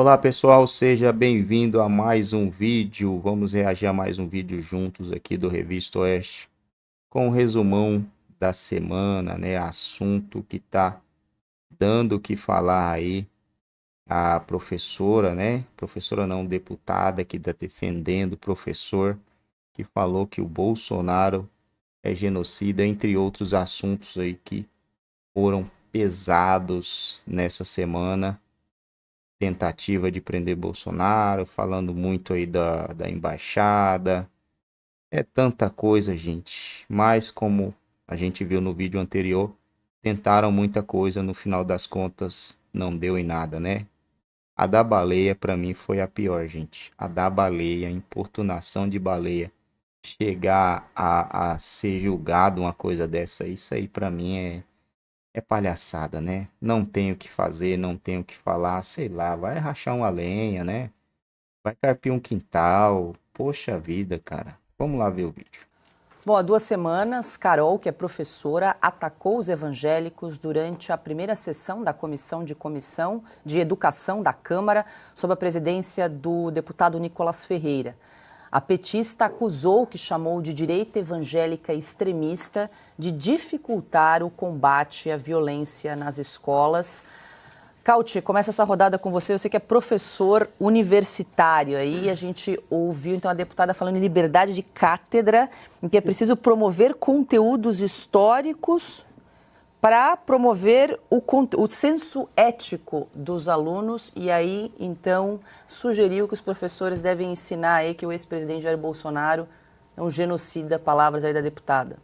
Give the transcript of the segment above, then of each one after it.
Olá pessoal, seja bem-vindo a mais um vídeo. Vamos reagir a mais um vídeo juntos aqui do Revista Oeste com um resumão da semana, né? Assunto que tá dando o que falar aí. A professora, né? Professora não, deputada que tá defendendo o professor que falou que o Bolsonaro é genocida, entre outros assuntos aí que foram pesados nessa semana tentativa de prender Bolsonaro, falando muito aí da, da embaixada. É tanta coisa, gente. Mas como a gente viu no vídeo anterior, tentaram muita coisa, no final das contas não deu em nada, né? A da baleia para mim foi a pior, gente. A da baleia, importunação de baleia, chegar a, a ser julgado uma coisa dessa, isso aí para mim é é palhaçada, né? Não tenho o que fazer, não tenho o que falar, sei lá, vai rachar uma lenha, né? Vai carpir um quintal. Poxa vida, cara. Vamos lá ver o vídeo. Bom, há duas semanas, Carol, que é professora, atacou os evangélicos durante a primeira sessão da Comissão de Comissão de Educação da Câmara, sob a presidência do deputado Nicolas Ferreira. A petista acusou o que chamou de direita evangélica extremista de dificultar o combate à violência nas escolas. Cauti, começa essa rodada com você. Você que é professor universitário aí, a gente ouviu então a deputada falando em liberdade de cátedra, em que é preciso promover conteúdos históricos para promover o, o, senso ético dos alunos e aí então sugeriu que os professores devem ensinar aí que o ex-presidente Jair Bolsonaro é um genocida, palavras aí da deputada.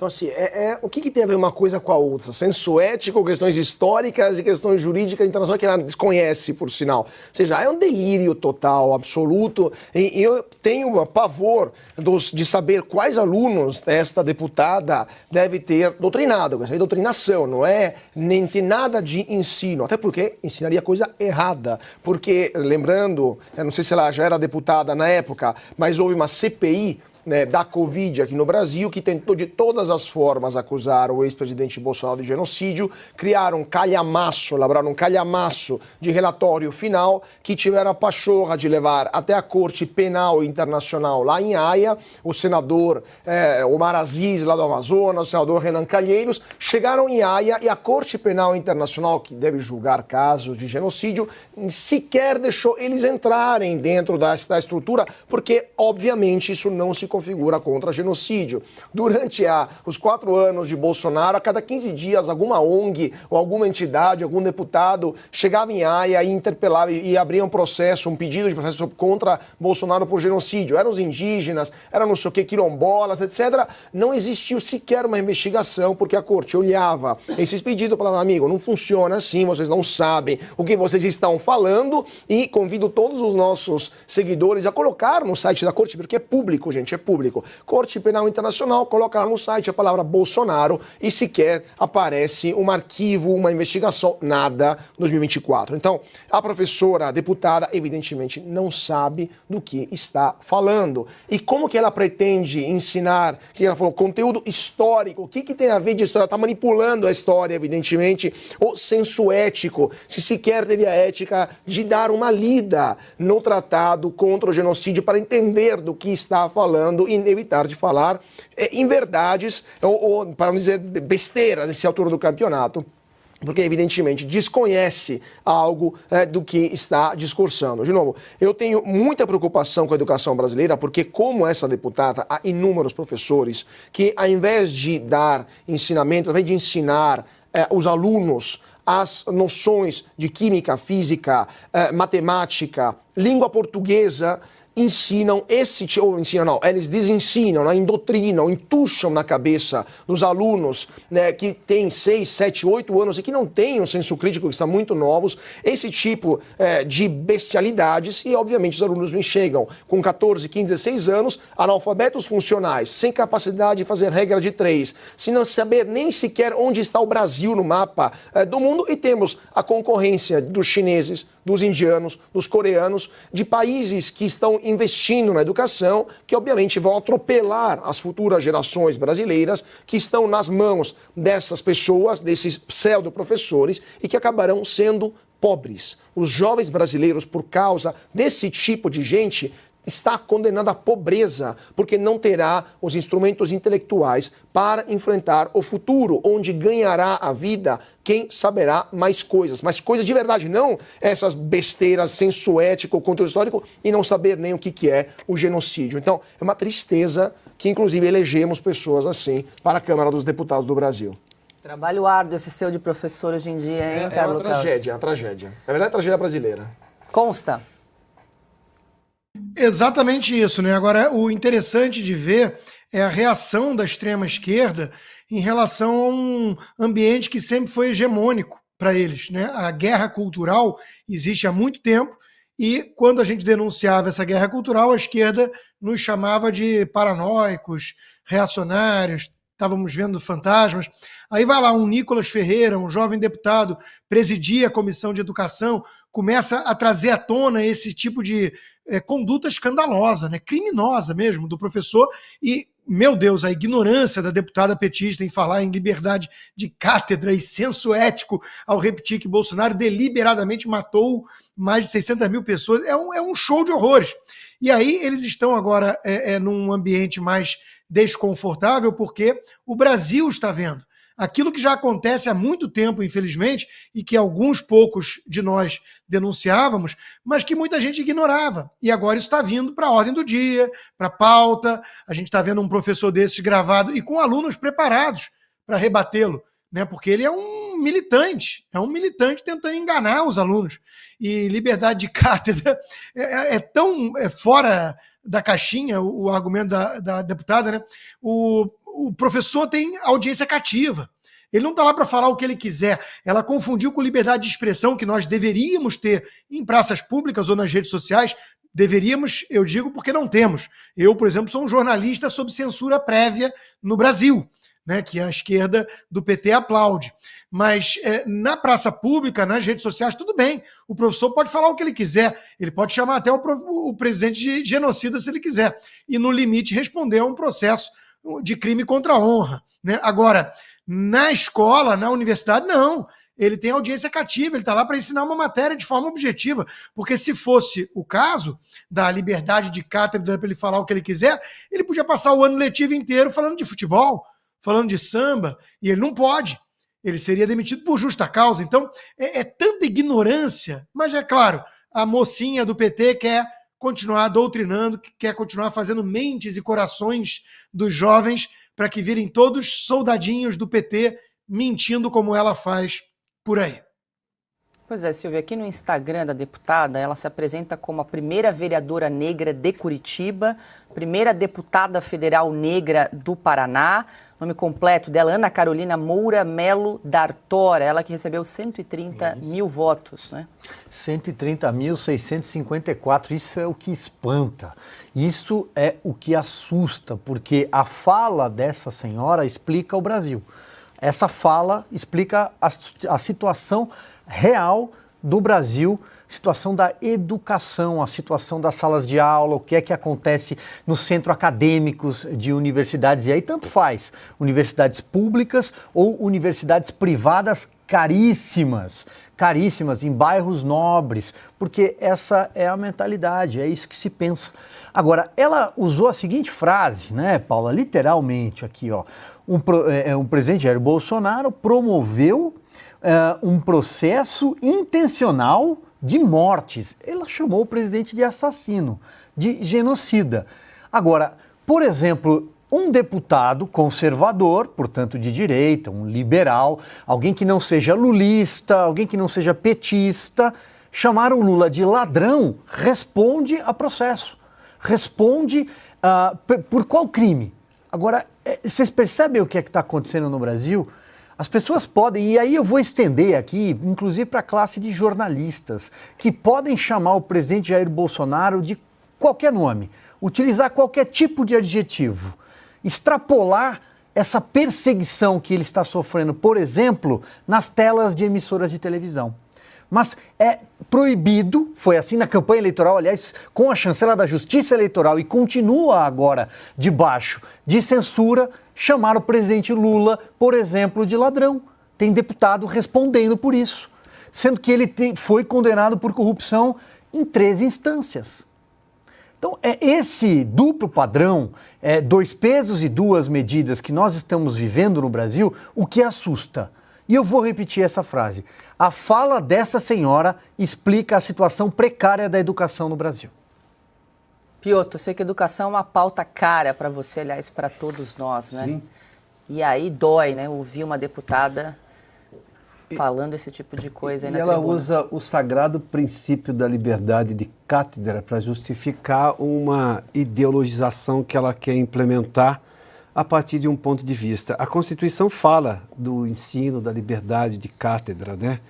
Então, assim, é, é o que, que, tem a ver uma coisa com a outra? Senso ético, questões históricas e questões jurídicas internacionais então é que ela desconhece, por sinal. Ou seja, é um delírio total, absoluto. E, eu tenho pavor dos, de saber quais alunos esta deputada deve ter doutrinado. essa é doutrinação, não é nem tem nada de ensino. Até porque ensinaria coisa errada. Porque, lembrando, eu não sei se ela já era deputada na época, mas houve uma CPI né, da Covid aqui no Brasil, que tentou de todas as formas acusar o ex-presidente Bolsonaro de genocídio, criaram um calhamaço, labraram um calhamaço de relatório final que tiveram a pachorra de levar até a Corte Penal Internacional lá em Haia, o senador é, Omar Aziz lá do Amazonas, o senador Renan Calheiros, chegaram em Haia e a Corte Penal Internacional, que deve julgar casos de genocídio, sequer deixou eles entrarem dentro da, da estrutura, porque obviamente isso não se configura contra genocídio. Durante a, os quatro anos de Bolsonaro, a cada 15 dias, alguma ONG ou alguma entidade, algum deputado chegava em Haia e interpelava e, abria um processo, um pedido de processo contra Bolsonaro por genocídio. Eram os indígenas, eram não sei o que, quilombolas, etc. Não existiu sequer uma investigação, porque a corte olhava esses pedidos e falava, amigo, não funciona assim, vocês não sabem o que vocês estão falando e convido todos os nossos seguidores a colocar no site da corte, porque é público, gente, é público. Corte Penal Internacional coloca lá no site a palavra Bolsonaro e sequer aparece um arquivo, uma investigação, nada 2024. Então, a professora, a deputada, evidentemente não sabe do que está falando. E como que ela pretende ensinar, que ela falou, conteúdo histórico, o que, que tem a ver de história? Está manipulando a história, evidentemente, o senso ético, se sequer teve a ética de dar uma lida no tratado contra o genocídio para entender do que está falando tentando evitar de falar é, inverdades, ou, ou para não dizer besteiras, nesse altura do campeonato porque evidentemente desconhece algo é, do que está discursando. De novo, eu tenho muita preocupação com a educação brasileira, porque como essa deputada, há inúmeros professores que, ao invés de dar ensinamento, ao invés de ensinar é, os alunos as noções de química, física, é, matemática, língua portuguesa, ensinam esse ou ensinam não, eles desensinam, né, indotrinam, entucham na cabeça dos alunos né, que têm 6, 7, 8 anos e que não têm um senso crítico, que estão muito novos, esse tipo é, de bestialidades e, obviamente, os alunos me chegam com 14, 15, 16 anos, analfabetos funcionais, sem capacidade de fazer regra de três, sem não saber nem sequer onde está o Brasil no mapa é, do mundo e temos a concorrência dos chineses, dos indianos, dos coreanos, de países que estão investindo na educação, que obviamente vão atropelar as futuras gerações brasileiras que estão nas mãos dessas pessoas, desses pseudo-professores e que acabarão sendo pobres. Os jovens brasileiros, por causa desse tipo de gente, está condenado à pobreza, porque não terá os instrumentos intelectuais para enfrentar o futuro, onde ganhará a vida quem saberá mais coisas, mas coisas de verdade, não essas besteiras sensuético, conteúdo histórico e não saber nem o que, que é o genocídio. Então, é uma tristeza que, inclusive, elegemos pessoas assim para a Câmara dos Deputados do Brasil. Trabalho árduo esse seu de professor hoje em dia, hein, é, é Carlos? É uma tragédia, uma tragédia. Na verdade, é tragédia brasileira. Consta. Exatamente isso, né? Agora, o interessante de ver é a reação da extrema esquerda em relação a um ambiente que sempre foi hegemônico para eles, né? A guerra cultural existe há muito tempo e quando a gente denunciava essa guerra cultural, a esquerda nos chamava de paranoicos, reacionários, estávamos vendo fantasmas. Aí vai lá um Nicolas Ferreira, um jovem deputado, presidia a comissão de educação, começa a trazer à tona esse tipo de é, conduta escandalosa, né, criminosa mesmo, do professor. E, meu Deus, a ignorância da deputada petista em falar em liberdade de cátedra e senso ético ao repetir que Bolsonaro deliberadamente matou mais de 600 mil pessoas. É um, é um show de horrores. E aí eles estão agora é, é, num ambiente mais desconfortável, porque o Brasil está vendo aquilo que já acontece há muito tempo, infelizmente, e que alguns poucos de nós denunciávamos, mas que muita gente ignorava. E agora isso está vindo para a ordem do dia, para a pauta. A gente está vendo um professor desses gravado e com alunos preparados para rebatê-lo, né? porque ele é um militante, é um militante tentando enganar os alunos. E liberdade de cátedra é, é, é tão é fora da caixinha, o, o argumento da, da, deputada, né? O, o professor tem audiência cativa. Ele não está lá para falar o que ele quiser. Ela confundiu com liberdade de expressão que nós deveríamos ter em praças públicas ou nas redes sociais. Deveríamos, eu digo, porque não temos. Eu, por exemplo, sou um jornalista sob censura prévia no Brasil né, que a esquerda do PT aplaude. Mas é, na praça pública, nas redes sociais, tudo bem. O professor pode falar o que ele quiser. Ele pode chamar até o, o presidente de genocida se ele quiser. E, no limite, responder a um processo de crime contra a honra. Né? Agora, na escola, na universidade, não. Ele tem audiência cativa, ele está lá para ensinar uma matéria de forma objetiva. Porque se fosse o caso da liberdade de cátedra para ele falar o que ele quiser, ele podia passar o ano letivo inteiro falando de futebol falando de samba, e ele não pode. Ele seria demitido por justa causa. Então, é, é tanta ignorância, mas é claro, a mocinha do PT quer continuar doutrinando, quer continuar fazendo mentes e corações dos jovens para que virem todos soldadinhos do PT mentindo como ela faz por aí. Pois é, Silvia, aqui no Instagram da deputada, ela se apresenta como a primeira vereadora negra de Curitiba, primeira deputada federal negra do Paraná. Nome completo dela, Ana Carolina Moura Melo D'Artora, ela que recebeu 130 isso. mil votos, né? 130.654, isso é o que espanta. Isso é o que assusta, porque a fala dessa senhora explica o Brasil. Essa fala explica a, a situação real do Brasil, situação da educação, a situação das salas de aula, o que é que acontece nos centros acadêmicos de universidades. E aí, tanto faz, universidades públicas ou universidades privadas caríssimas, caríssimas, em bairros nobres, porque essa é a mentalidade, é isso que se pensa. Agora, ela usou a seguinte frase, né, Paula, literalmente aqui, ó. Um, é, é, um presidente Jair Bolsonaro promoveu uh, um processo intencional de mortes. Ela chamou o presidente de assassino, de genocida. Agora, por exemplo, um deputado conservador, portanto de direita, um liberal, alguém que não seja lulista, alguém que não seja petista, chamar o Lula de ladrão responde a processo, responde uh, por qual crime. Agora, eh, vocês percebem o que é que está acontecendo no Brasil? As pessoas podem, e aí eu vou estender aqui, inclusive para a classe de jornalistas, que podem chamar o presidente Jair Bolsonaro de qualquer nome, utilizar qualquer tipo de adjetivo, extrapolar essa perseguição que ele está sofrendo, por exemplo, nas telas de emissoras de televisão mas é proibido, foi assim na campanha eleitoral, aliás, com a chancela da Justiça Eleitoral e continua agora debaixo de censura, chamar o presidente Lula, por exemplo, de ladrão. Tem deputado respondendo por isso, sendo que ele foi condenado por corrupção em três instâncias. Então, é esse duplo padrão, é, dois pesos e duas medidas que nós estamos vivendo no Brasil, o que assusta. E eu vou repetir essa frase. A fala dessa senhora explica a situação precária da educação no Brasil. Piotr, eu sei que educação é uma pauta cara para você, aliás, para todos nós, né? Sim. E aí dói, né, ouvir uma deputada falando esse tipo de coisa aí e na ela tribuna. usa o sagrado princípio da liberdade de cátedra para justificar uma ideologização que ela quer implementar a partir de um ponto de vista. A Constituição fala do ensino, da liberdade de cátedra, né?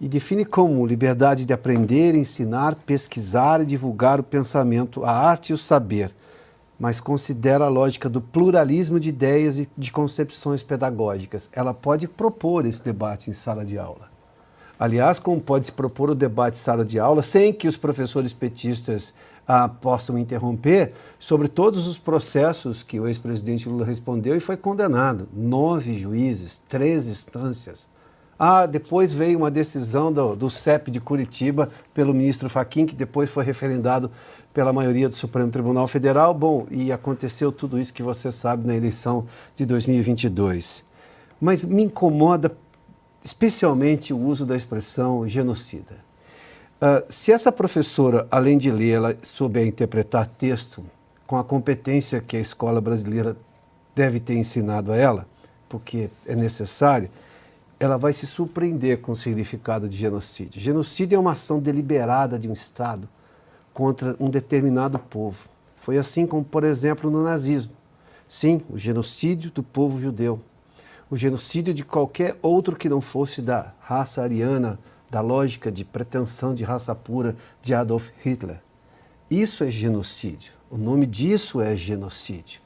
E define como liberdade de aprender, ensinar, pesquisar e divulgar o pensamento, a arte e o saber, mas considera a lógica do pluralismo de ideias e de concepções pedagógicas. Ela pode propor esse debate em sala de aula. Aliás, como pode se propor o debate em sala de aula sem que os professores petistas ah, possam interromper, sobre todos os processos que o ex-presidente Lula respondeu e foi condenado. Nove juízes, três instâncias. Ah, depois veio uma decisão do, do CEP de Curitiba pelo ministro Faquim, que depois foi referendado pela maioria do Supremo Tribunal Federal. Bom, e aconteceu tudo isso que você sabe na eleição de 2022. Mas me incomoda especialmente o uso da expressão genocida. Uh, se essa professora, além de ler, ela souber interpretar texto com a competência que a escola brasileira deve ter ensinado a ela, porque é necessário, ela vai se surpreender com o significado de genocídio. Genocídio é uma ação deliberada de um Estado contra um determinado povo. Foi assim como, por exemplo, no nazismo. Sim, o genocídio do povo judeu. O genocídio de qualquer outro que não fosse da raça ariana, da lógica de pretensão de raça pura de Adolf Hitler. Isso é genocídio. O nome disso é genocídio.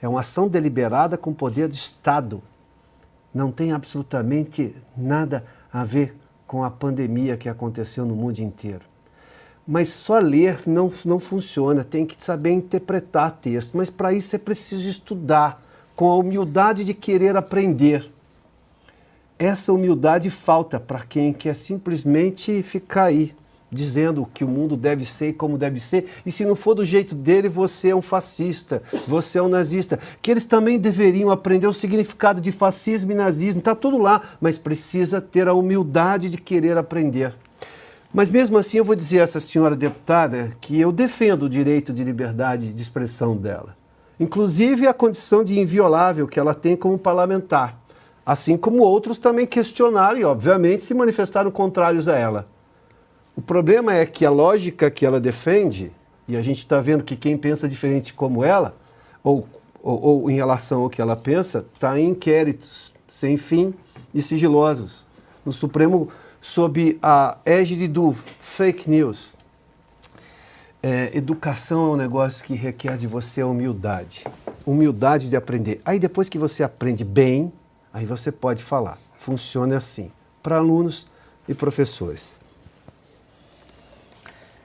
É uma ação deliberada com poder de Estado. Não tem absolutamente nada a ver com a pandemia que aconteceu no mundo inteiro. Mas só ler não, não funciona, tem que saber interpretar texto. Mas para isso é preciso estudar, com a humildade de querer aprender. Essa humildade falta para quem quer simplesmente ficar aí, dizendo que o mundo deve ser como deve ser, e se não for do jeito dele, você é um fascista, você é um nazista. Que eles também deveriam aprender o significado de fascismo e nazismo, está tudo lá, mas precisa ter a humildade de querer aprender. Mas mesmo assim, eu vou dizer a essa senhora deputada que eu defendo o direito de liberdade de expressão dela, inclusive a condição de inviolável que ela tem como parlamentar. Assim como outros também questionaram e, obviamente, se manifestaram contrários a ela. O problema é que a lógica que ela defende, e a gente está vendo que quem pensa diferente como ela, ou, ou, ou em relação ao que ela pensa, está em inquéritos sem fim e sigilosos no Supremo sob a égide do fake news. É, educação é um negócio que requer de você a humildade, humildade de aprender. Aí depois que você aprende bem, Aí você pode falar. Funciona assim para alunos e professores.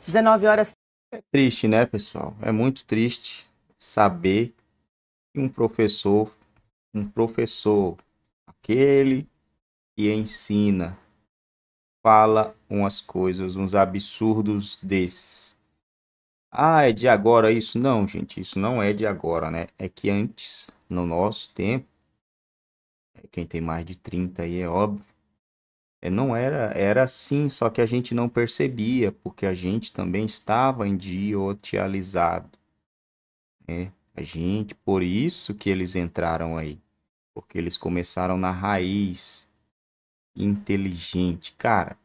19 horas. É triste, né, pessoal? É muito triste saber que um professor, um professor, aquele que ensina, fala umas coisas, uns absurdos desses. Ah, é de agora isso? Não, gente, isso não é de agora, né? É que antes, no nosso tempo, quem tem mais de 30 aí é óbvio. É, não era, era assim, só que a gente não percebia, porque a gente também estava endiotializado. Né? A gente, por isso que eles entraram aí. Porque eles começaram na raiz inteligente. Cara,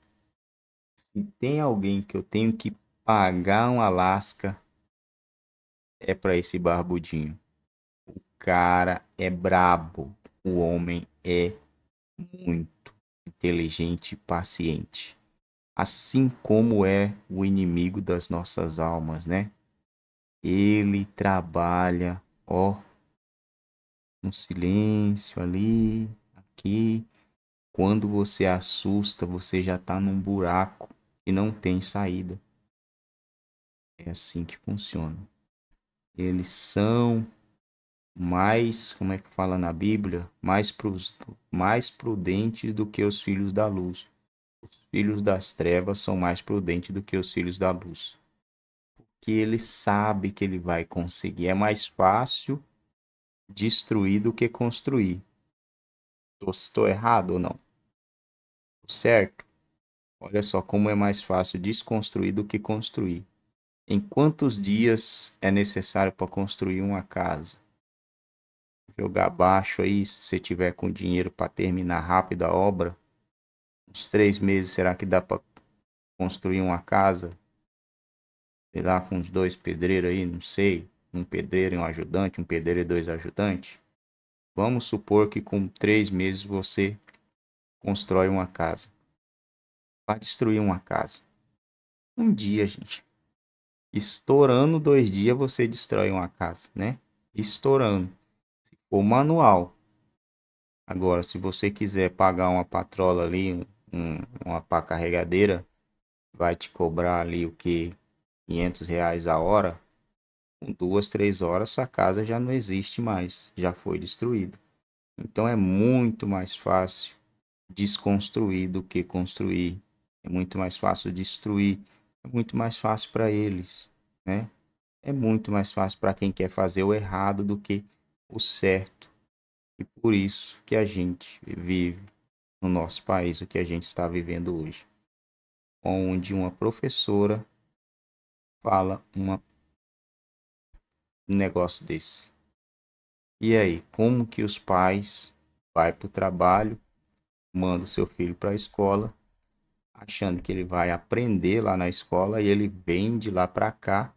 se tem alguém que eu tenho que pagar um Alasca, é para esse barbudinho. O cara é brabo o homem é muito inteligente e paciente, assim como é o inimigo das nossas almas, né? Ele trabalha, ó, no silêncio ali, aqui. Quando você assusta, você já está num buraco e não tem saída. É assim que funciona. Eles são mais, como é que fala na Bíblia? Mais, prus, mais prudentes do que os filhos da luz. Os filhos das trevas são mais prudentes do que os filhos da luz. Porque ele sabe que ele vai conseguir. É mais fácil destruir do que construir. Estou errado ou não? Certo? Olha só como é mais fácil desconstruir do que construir. Em quantos dias é necessário para construir uma casa? jogar baixo aí, se você tiver com dinheiro para terminar rápido a obra. Uns três meses, será que dá para construir uma casa? Sei lá, com uns dois pedreiros aí, não sei. Um pedreiro e um ajudante, um pedreiro e dois ajudantes. Vamos supor que com três meses você constrói uma casa. Para destruir uma casa. Um dia, gente. Estourando dois dias você destrói uma casa, né? Estourando o manual. Agora, se você quiser pagar uma patrola ali, um, uma pá carregadeira, vai te cobrar ali o que? 500 reais a hora. Com duas, três horas, sua casa já não existe mais, já foi destruída. Então é muito mais fácil desconstruir do que construir. É muito mais fácil destruir. É muito mais fácil para eles, né? É muito mais fácil para quem quer fazer o errado do que o certo. E por isso que a gente vive no nosso país o que a gente está vivendo hoje, onde uma professora fala uma... um negócio desse. E aí, como que os pais vai para o trabalho, manda o seu filho para a escola, achando que ele vai aprender lá na escola e ele vem de lá para cá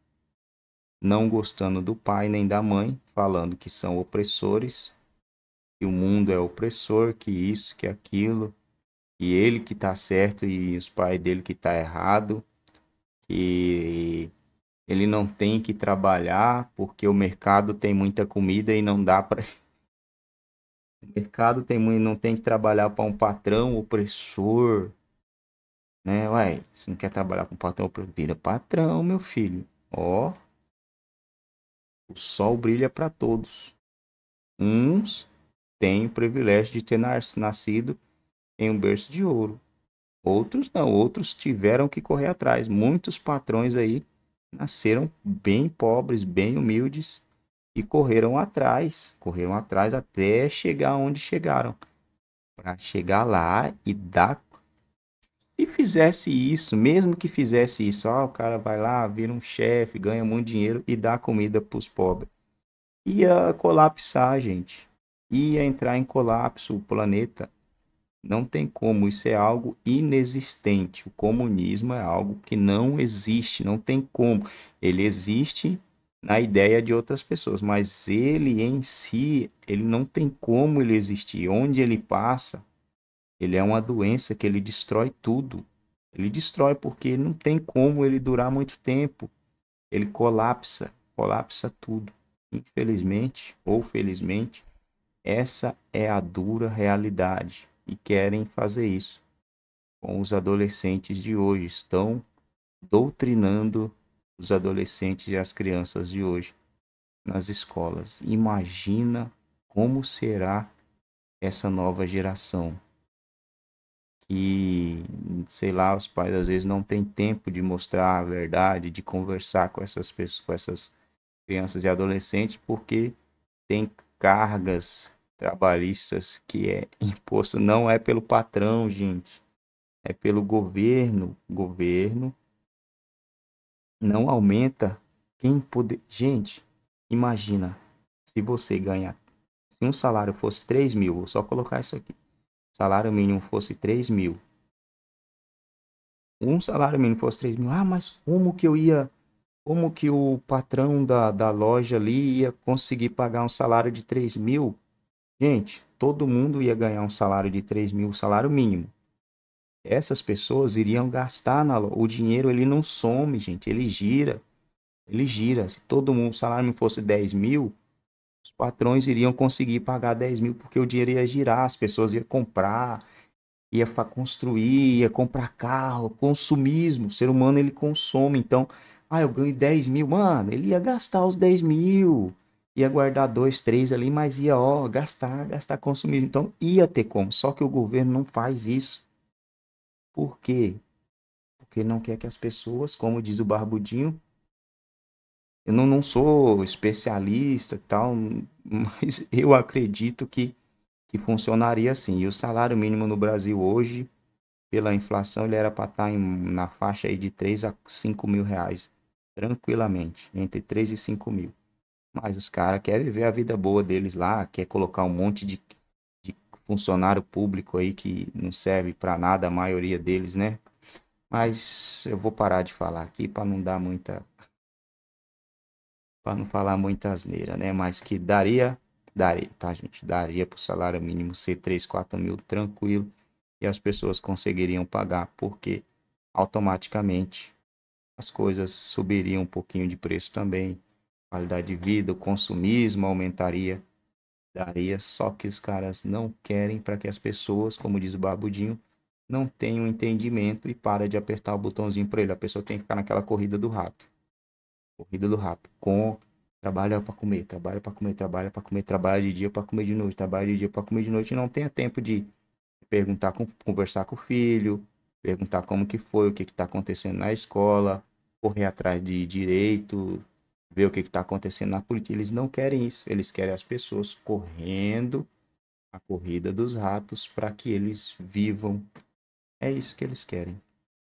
não gostando do pai nem da mãe, falando que são opressores, que o mundo é opressor, que isso, que aquilo, e ele que está certo e os pais dele que está errado, que ele não tem que trabalhar porque o mercado tem muita comida e não dá para o mercado tem muito, não tem que trabalhar para um patrão opressor, né? Ué, você não quer trabalhar com patrão opressor, vira patrão, meu filho. Ó, oh o sol brilha para todos. Uns têm o privilégio de ter nascido em um berço de ouro. Outros não, outros tiveram que correr atrás. Muitos patrões aí nasceram bem pobres, bem humildes e correram atrás, correram atrás até chegar onde chegaram, para chegar lá e dar fizesse isso, mesmo que fizesse isso, o cara vai lá, vira um chefe, ganha muito dinheiro e dá comida para os pobres. Ia colapsar, gente. Ia entrar em colapso o planeta. Não tem como, isso é algo inexistente. O comunismo é algo que não existe, não tem como. Ele existe na ideia de outras pessoas, mas ele em si, ele não tem como ele existir. Onde ele passa, ele é uma doença que ele destrói tudo. Ele destrói porque não tem como ele durar muito tempo. Ele colapsa, colapsa tudo. Infelizmente ou felizmente, essa é a dura realidade e querem fazer isso com os adolescentes de hoje. Estão doutrinando os adolescentes e as crianças de hoje nas escolas. Imagina como será essa nova geração que, sei lá, os pais às vezes não têm tempo de mostrar a verdade, de conversar com essas pessoas, com essas crianças e adolescentes, porque tem cargas trabalhistas que é imposto não é pelo patrão, gente, é pelo governo. O governo não aumenta quem poder. Gente, imagina se você ganha, se um salário fosse 3 mil, vou só colocar isso aqui salário mínimo fosse 3 mil, um salário mínimo fosse 3 mil, ah, mas como que eu ia, como que o patrão da, da loja ali ia conseguir pagar um salário de 3 mil? Gente, todo mundo ia ganhar um salário de 3 mil, salário mínimo. Essas pessoas iriam gastar na loja. O dinheiro ele não some, gente, ele gira. Ele gira. Se todo mundo, o salário mínimo fosse 10 mil, os patrões iriam conseguir pagar 10 mil porque o dinheiro ia girar, as pessoas iam comprar, ia para construir, ia comprar carro, consumismo. O ser humano ele consome, então, ah, eu ganho 10 mil, mano, ele ia gastar os 10 mil, ia guardar dois, três ali, mas ia, ó, gastar, gastar, consumir. Então ia ter como, só que o governo não faz isso. Por quê? Porque não quer que as pessoas, como diz o Barbudinho, eu não, não sou especialista e tal, mas eu acredito que, que funcionaria assim. E o salário mínimo no Brasil hoje, pela inflação, ele era para estar tá em, na faixa aí de 3 a 5 mil reais, tranquilamente, entre 3 e 5 mil. Mas os caras querem viver a vida boa deles lá, quer colocar um monte de, de funcionário público aí que não serve para nada, a maioria deles, né? Mas eu vou parar de falar aqui para não dar muita para não falar muita asneira, né? Mas que daria, daria, tá, gente? Daria para o salário mínimo ser 3, 4 mil tranquilo e as pessoas conseguiriam pagar, porque automaticamente as coisas subiriam um pouquinho de preço também, qualidade de vida, o consumismo aumentaria, daria, só que os caras não querem para que as pessoas, como diz o Barbudinho, não tenham entendimento e para de apertar o botãozinho para ele. A pessoa tem que ficar naquela corrida do rato corrida do rato, com trabalha para comer, trabalha para comer, trabalha para comer, trabalha de dia para comer de noite, trabalha de dia para comer de noite, e não tenha tempo de perguntar, conversar com o filho, perguntar como que foi, o que está acontecendo na escola, correr atrás de direito, ver o que está acontecendo na política. Eles não querem isso, eles querem as pessoas correndo a corrida dos ratos para que eles vivam. É isso que eles querem.